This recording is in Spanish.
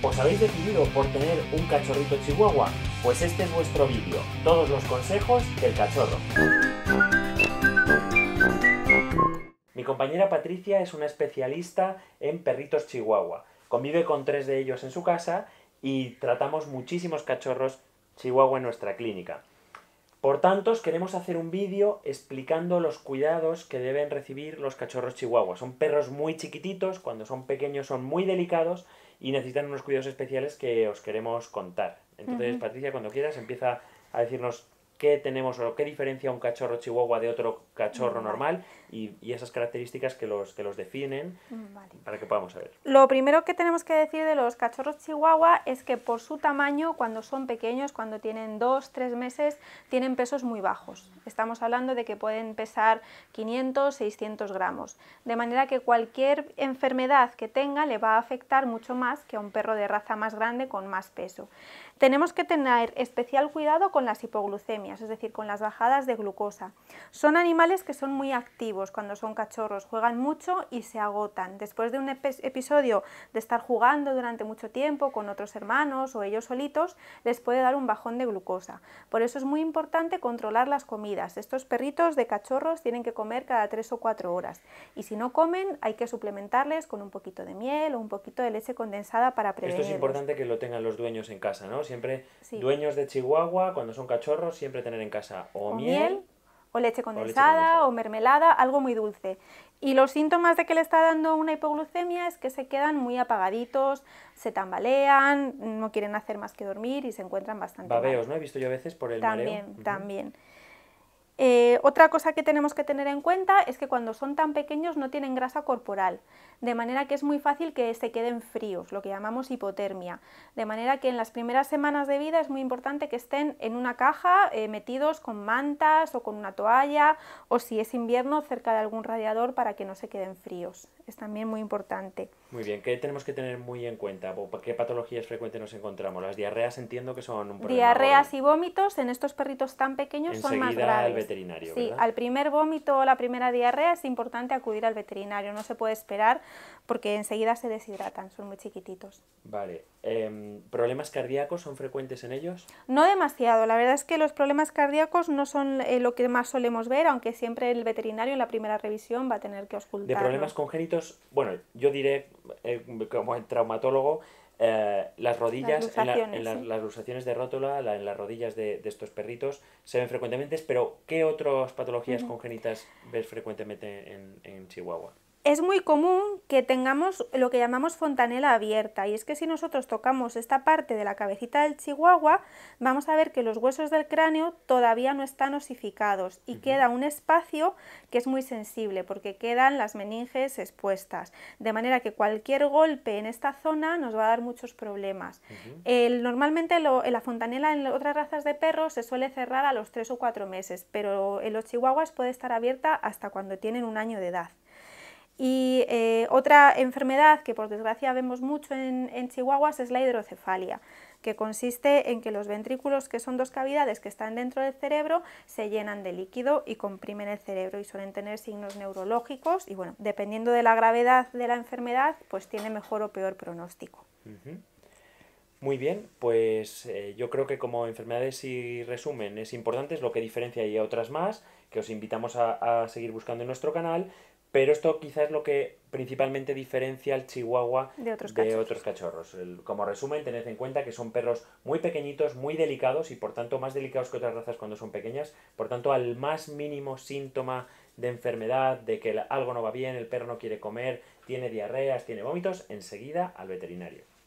¿Os habéis decidido por tener un cachorrito chihuahua? Pues este es nuestro vídeo, todos los consejos del cachorro. Mi compañera Patricia es una especialista en perritos chihuahua. Convive con tres de ellos en su casa y tratamos muchísimos cachorros chihuahua en nuestra clínica. Por tanto, os queremos hacer un vídeo explicando los cuidados que deben recibir los cachorros chihuahuas. Son perros muy chiquititos, cuando son pequeños son muy delicados y necesitan unos cuidados especiales que os queremos contar. Entonces, Patricia, cuando quieras, empieza a decirnos qué tenemos o qué diferencia un cachorro chihuahua de otro cachorro normal y, y, esas características que los, que los definen mm, para que podamos saber. Lo primero que tenemos que decir de los cachorros chihuahua es que por su tamaño, cuando son pequeños, cuando tienen 2, 3 meses, tienen pesos muy bajos. Estamos hablando de que pueden pesar 500, 600 gramos. De manera que cualquier enfermedad que tenga le va a afectar mucho más que a un perro de raza más grande con más peso. Tenemos que tener especial cuidado con las hipoglucemias es decir, con las bajadas de glucosa. Son animales que son muy activos cuando son cachorros, juegan mucho y se agotan. Después de un episodio de estar jugando durante mucho tiempo con otros hermanos o ellos solitos, les puede dar un bajón de glucosa. Por eso es muy importante controlar las comidas. Estos perritos de cachorros tienen que comer cada 3 o 4 horas y si no comen hay que suplementarles con un poquito de miel o un poquito de leche condensada para prevenir. Esto es importante que lo tengan los dueños en casa, ¿no? Siempre dueños de Chihuahua, cuando son cachorros, siempre tener en casa o, miel, o leche condensada, o mermelada, algo muy dulce. Y los síntomas de que le está dando una hipoglucemia es que se quedan muy apagaditos, se tambalean, no quieren hacer más que dormir y se encuentran bastante Babeos, ¿no? He visto yo a veces por el también, mareo. También, también. Eh, otra cosa que tenemos que tener en cuenta es que cuando son tan pequeños no tienen grasa corporal, de manera que es muy fácil que se queden fríos, lo que llamamos hipotermia. De manera que en las primeras semanas de vida es muy importante que estén en una caja eh, metidos con mantas o con una toalla o si es invierno cerca de algún radiador para que no se queden fríos. Es también muy importante. Muy bien, ¿qué tenemos que tener muy en cuenta? ¿Qué patologías frecuentes nos encontramos? Las diarreas entiendo que son un problema. Diarreas y vómitos en estos perritos tan pequeños son más graves Sí, al primer vómito o la primera diarrea es importante acudir al veterinario, no se puede esperar porque enseguida se deshidratan, son muy chiquititos. Vale, em, ¿problemas cardíacos son frecuentes en ellos? No demasiado, la verdad es que los problemas cardíacos no son eh, lo que más solemos ver, aunque siempre el veterinario en la primera revisión va a tener que ocultar. De problemas congénitos, bueno, yo diré eh, como el traumatólogo, eh, las rodillas, en, las luxaciones de rótula, en las rodillas de, estos perritos se ven frecuentemente, pero ¿qué otras patologías congénitas ves frecuentemente en Chihuahua? es muy común que tengamos lo que llamamos fontanela abierta y es que si nosotros tocamos esta parte de la cabecita del chihuahua vamos a ver que los huesos del cráneo todavía no están osificados y queda un espacio que es muy sensible porque quedan las meninges expuestas de manera que cualquier golpe en esta zona nos va a dar muchos problemas. normalmente la fontanela en otras razas de perros se suele cerrar a los 3 o 4 meses pero en los chihuahuas puede estar abierta hasta cuando tienen un año de edad. Y eh, otra enfermedad que por desgracia vemos mucho en, chihuahuas es la hidrocefalia, que consiste en que los ventrículos, que son dos cavidades que están dentro del cerebro, se llenan de líquido y comprimen el cerebro y suelen tener signos neurológicos y bueno, dependiendo de la gravedad de la enfermedad, pues tiene mejor o peor pronóstico. Muy bien, pues eh, yo creo que como enfermedades y resumen es importante, es lo que diferencia y a otras más, que os invitamos a seguir buscando en nuestro canal, pero esto quizás es lo que principalmente diferencia al chihuahua de otros cachorros. como resumen, tened en cuenta que son perros muy pequeñitos, muy delicados y por tanto más delicados que otras razas cuando son pequeñas. Por tanto, al más mínimo síntoma de enfermedad, de que algo no va bien, el perro no quiere comer, tiene diarreas, tiene vómitos, enseguida al veterinario.